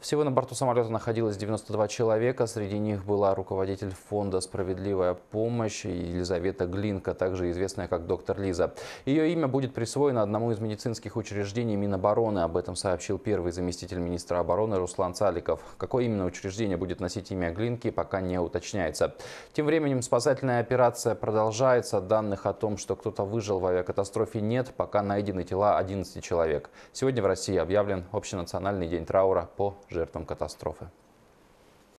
Всего на борту самолета находилось 92 человека. Среди них была руководитель фонда «Справедливая помощь» Елизавета Глинка, также известная как доктор Лиза. Ее имя будет присвоено одному из медицинских учреждений Минобороны. Об этом сообщил первый заместитель министра обороны Руслан Цаликов. Какое именно учреждение будет носить имя Глинки, пока не уточняется. Тем временем спасательная операция продолжается. Данных о том, что кто-то выжил в авиакатастрофе нет, пока найдены тела 11 человек. Сегодня в России объявлен общенациональный день траура по жертвам катастрофы.